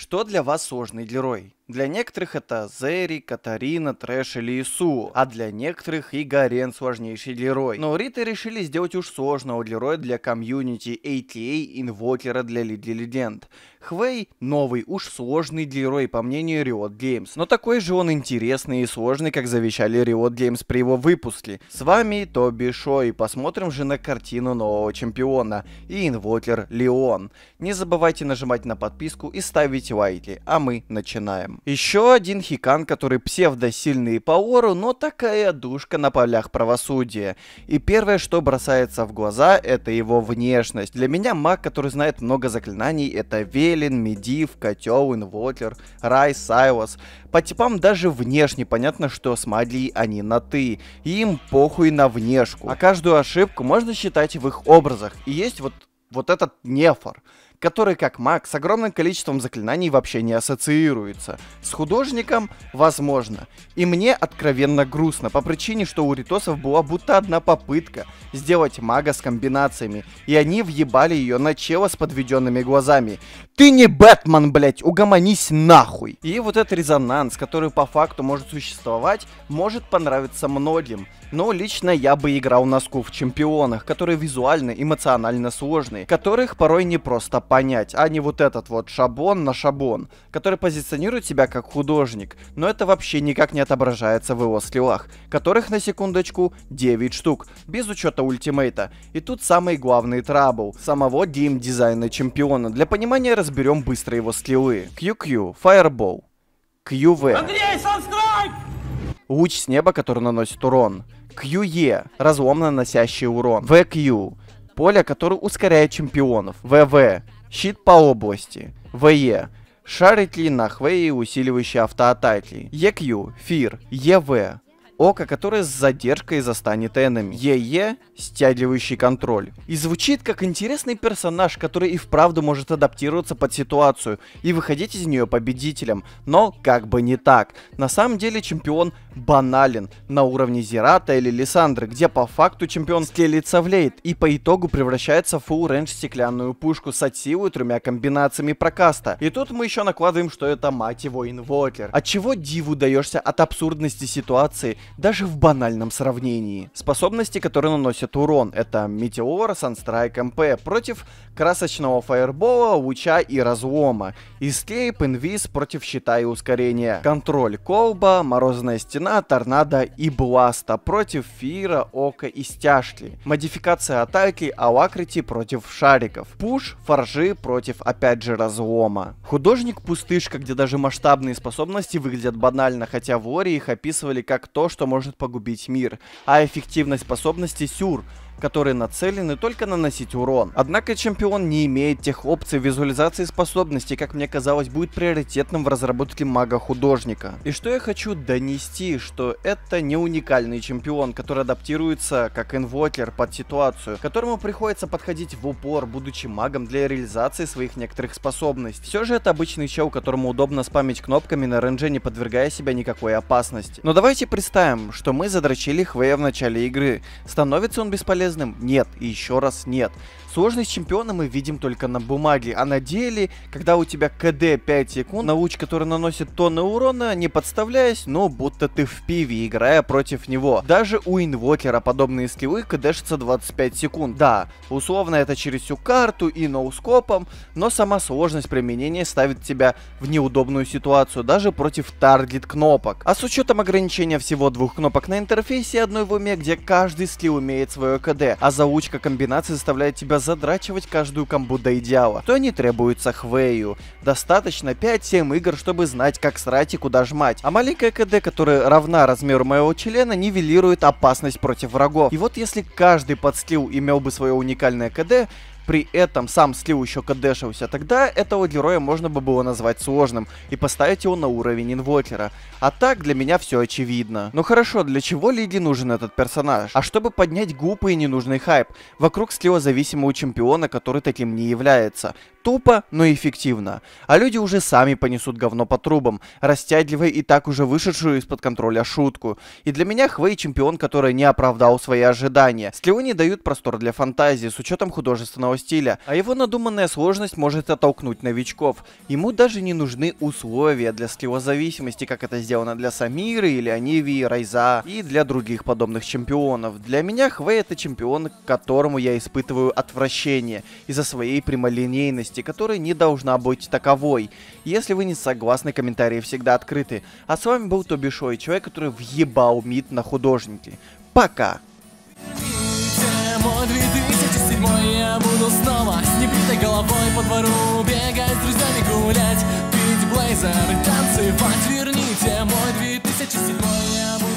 Что для вас сложный герой? Для некоторых это Зери, Катарина, Трэш или Ису, а для некоторых и Гарен сложнейший герой. Но Риты решили сделать уж сложного героя для комьюнити ATA инвокера для Лиги Легенд. Хвей новый, уж сложный герой, по мнению Riot Games. Но такой же он интересный и сложный, как завещали Riot Games при его выпуске. С вами Тоби Шо и посмотрим же на картину нового чемпиона и инвокер Леон. Не забывайте нажимать на подписку и ставить Вайтли, а мы начинаем. Еще один хикан, который псевдосильный по ору, но такая душка на полях правосудия. И первое, что бросается в глаза, это его внешность. Для меня маг, который знает много заклинаний, это Велин, Медив, Котеуин, Вотлер, Рай, Сайлос. По типам даже внешне понятно, что с Мадлией они на «ты», и им похуй на внешку. А каждую ошибку можно считать в их образах, и есть вот, вот этот нефор который, как маг, с огромным количеством заклинаний вообще не ассоциируется. С художником — возможно. И мне откровенно грустно, по причине, что у ритосов была будто одна попытка сделать мага с комбинациями, и они въебали ее на чело с подведенными глазами. Ты не Бэтмен, блять, угомонись нахуй! И вот этот резонанс, который по факту может существовать, может понравиться многим. Но лично я бы играл носку в чемпионах, которые визуально, эмоционально сложные, которых порой не просто понять, а не вот этот вот шаблон на шаблон, который позиционирует себя как художник, но это вообще никак не отображается в его скиллах, которых на секундочку 9 штук, без учета ультимейта. И тут самый главный трабл, самого Дим дизайна чемпиона. Для понимания разберем быстро его скиллы. QQ, Fireball, QV. Андрей, Луч с неба, который наносит урон. QE, разлом наносящий урон. VQ, поле, которое ускоряет чемпионов. ВВ, Щит по области. ВЕ. Шарит ли на хвее, усиливающий автоатаки. ЕКЮ, ФИР, ЕВ. Око, которое с задержкой застанет Эннами. ЕЕ – стягивающий контроль. И звучит как интересный персонаж, который и вправду может адаптироваться под ситуацию и выходить из нее победителем. Но как бы не так. На самом деле чемпион банален на уровне Зирата или Лиссандры, где по факту чемпион стлелицавлеет и по итогу превращается в full range стеклянную пушку с отсилой тремя комбинациями прокаста. И тут мы еще накладываем, что это мать его инвокер. От чего диву даешься от абсурдности ситуации, даже в банальном сравнении. Способности, которые наносят урон, это Метеор, Санстрайк, МП против красочного фаербола, луча и разлома, Эскейп, Инвиз против щита и ускорения, Контроль Колба, Морозная Стена, Торнадо и Бласта против Фира, Ока и Стяжки, модификация атаки Алакрити против Шариков, Пуш, Форжи против опять же разлома. Художник Пустышка, где даже масштабные способности выглядят банально, хотя в лоре их описывали как то, что что может погубить мир, а эффективность способности Сюр которые нацелены только наносить урон. Однако чемпион не имеет тех опций визуализации способностей, как мне казалось, будет приоритетным в разработке мага-художника. И что я хочу донести, что это не уникальный чемпион, который адаптируется как инвокер под ситуацию, которому приходится подходить в упор, будучи магом для реализации своих некоторых способностей. Все же это обычный чел, которому удобно спамить кнопками на ренже, не подвергая себя никакой опасности. Но давайте представим, что мы задрочили Хвея в начале игры. Становится он бесполезным полезным? Нет, и еще раз нет. Сложность чемпиона мы видим только на бумаге, а на деле, когда у тебя КД 5 секунд, на луч, который наносит тонны урона, не подставляясь, но будто ты в пиве, играя против него. Даже у инвокера подобные скиллы кдэшатся 25 секунд. Да, условно это через всю карту и ноускопом, но сама сложность применения ставит тебя в неудобную ситуацию, даже против таргет кнопок. А с учетом ограничения всего двух кнопок на интерфейсе одной в уме, где каждый скилл умеет свое КД, КД, а заучка комбинаций заставляет тебя задрачивать каждую комбу до идеала, то не требуется хвею. Достаточно 5-7 игр, чтобы знать, как срать и куда жмать. А маленькая КД, которая равна размеру моего члена, нивелирует опасность против врагов. И вот если каждый подскилл имел бы свое уникальное КД, при этом сам слил еще кадешился, тогда этого героя можно бы было назвать сложным и поставить его на уровень инвокера. А так для меня все очевидно. Но ну хорошо, для чего Лиди нужен этот персонаж? А чтобы поднять глупый и ненужный хайп вокруг слива зависимого чемпиона, который таким не является. Тупо, но эффективно. А люди уже сами понесут говно по трубам, растягивая и так уже вышедшую из-под контроля шутку. И для меня Хвей чемпион, который не оправдал свои ожидания. Сливы дают простор для фантазии с учетом художественного стиля, а его надуманная сложность может оттолкнуть новичков. Ему даже не нужны условия для сливозависимости, как это сделано для Самиры, или Анивии, Райза и для других подобных чемпионов. Для меня Хвей это чемпион, к которому я испытываю отвращение из-за своей прямолинейности должности, которая не должна быть таковой. Если вы не согласны, комментарии всегда открыты. А с вами был Тоби Тобишой, человек, который въебал мид на художнике. Пока! Верните мой 2007 я буду